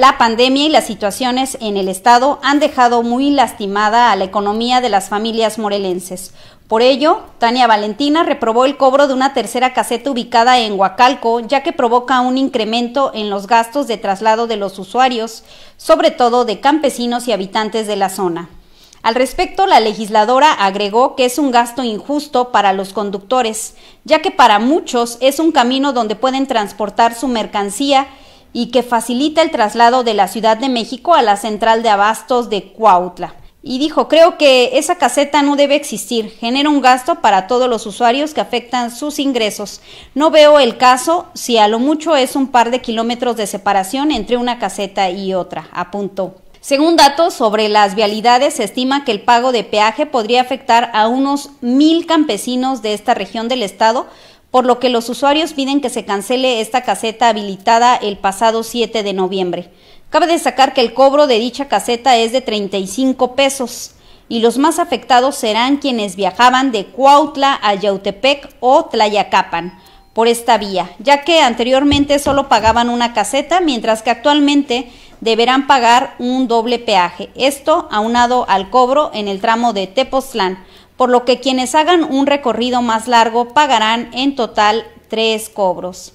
La pandemia y las situaciones en el Estado han dejado muy lastimada a la economía de las familias morelenses. Por ello, Tania Valentina reprobó el cobro de una tercera caseta ubicada en Huacalco, ya que provoca un incremento en los gastos de traslado de los usuarios, sobre todo de campesinos y habitantes de la zona. Al respecto, la legisladora agregó que es un gasto injusto para los conductores, ya que para muchos es un camino donde pueden transportar su mercancía y que facilita el traslado de la Ciudad de México a la central de abastos de Cuautla. Y dijo, creo que esa caseta no debe existir, genera un gasto para todos los usuarios que afectan sus ingresos. No veo el caso si a lo mucho es un par de kilómetros de separación entre una caseta y otra, apuntó. Según datos sobre las vialidades, se estima que el pago de peaje podría afectar a unos mil campesinos de esta región del estado por lo que los usuarios piden que se cancele esta caseta habilitada el pasado 7 de noviembre. Cabe destacar que el cobro de dicha caseta es de 35 pesos y los más afectados serán quienes viajaban de Cuautla a Yautepec o Tlayacapan por esta vía, ya que anteriormente solo pagaban una caseta, mientras que actualmente deberán pagar un doble peaje, esto aunado al cobro en el tramo de Tepoztlán, por lo que quienes hagan un recorrido más largo pagarán en total tres cobros.